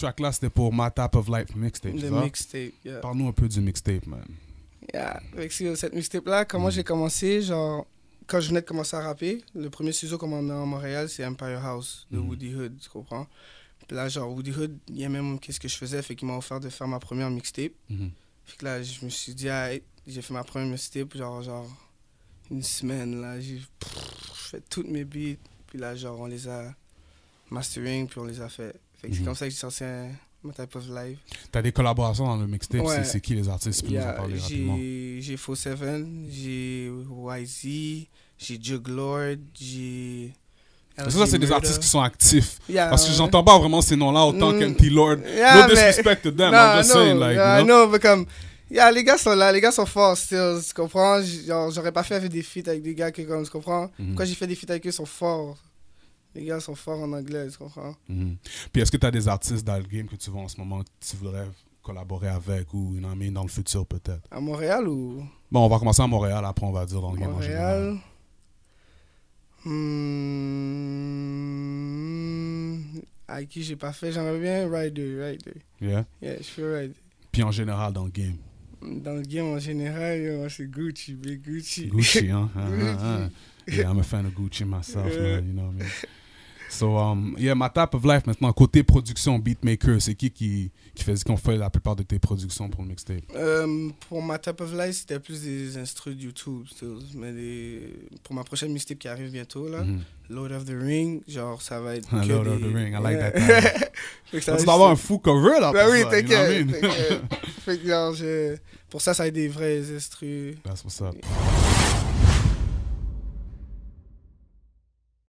track là, c'était pour Ma Type of Life mixtape. Le mixtape, yeah. Parle-nous un peu du mixtape, man. Yeah, avec cette mixtape là, comment mm. j'ai commencé, genre, quand je venais de commencer à rapper, le premier studio qu'on a à Montréal, c'est Empire House de mm. Woody Hood, tu comprends? là, genre, Woody Hood, il y a même qu'est-ce que je faisais, fait qu'il m'a offert de faire ma première mixtape. Mm-hmm. Fait que là, je me suis dit, ah, j'ai fait ma première mixtape, genre, genre, une semaine, là, j'ai fait toutes mes beats, puis là, genre, on les a mastering, puis on les a fait fait c'est mhm. comme ça que j'ai sorti un, mon type of live. T'as des collaborations dans le mixtape, c'est qui les artistes qui yeah, parler J'ai Faux Seven, j'ai YZ, j'ai Jug Lord, j'ai. Ça, c'est des artistes qui sont actifs. Parce que j'entends pas vraiment ces noms-là autant mm, qu'MT Lord. no disrespect to them, I'm just saying. Like, No, mais comme. Yeah, les gars sont là, les gars sont forts, still, tu comprends? J'aurais pas fait des feats avec des gars que, comme, tu comprends? Mm j'ai fait des feats avec eux, ils sont forts les gars sont forts en anglais, tu comprends? Mhm. Puis est-ce que tu as des artistes dans le game que tu vois en ce moment que tu voudrais collaborer avec ou une amie dans le futur peut-être? À Montréal ou? Bon, on va commencer à Montréal, après on va dire dans le game en général. À hmm. qui j'ai pas fait, j'aimerais bien Ryder. Ryder. Yeah? Yeah, je fais Ryder. Puis en général dans le game? Dans le game en général, c'est Gucci, mais Gucci. Gucci, hein? Ah, ah, ah yeah, I'm a fan of Gucci myself, man, you know what I mean? So, um, yeah, ma type of life maintenant, côté production, beatmaker, c'est qui qui, qui fait, qu'on fait la plupart de tes productions pour le mixtape euh, Pour ma type of life, c'était plus des instrus de YouTube. Mais pour ma prochaine mixtape qui arrive bientôt, là, mhm. Lord of the Ring, genre ça va être. Lord of the Ring, I like that. Ça va avoir un fou cover là. Ben oui, t'inquiète. Pour ça, ça va être des vrais instrus. That's what's up.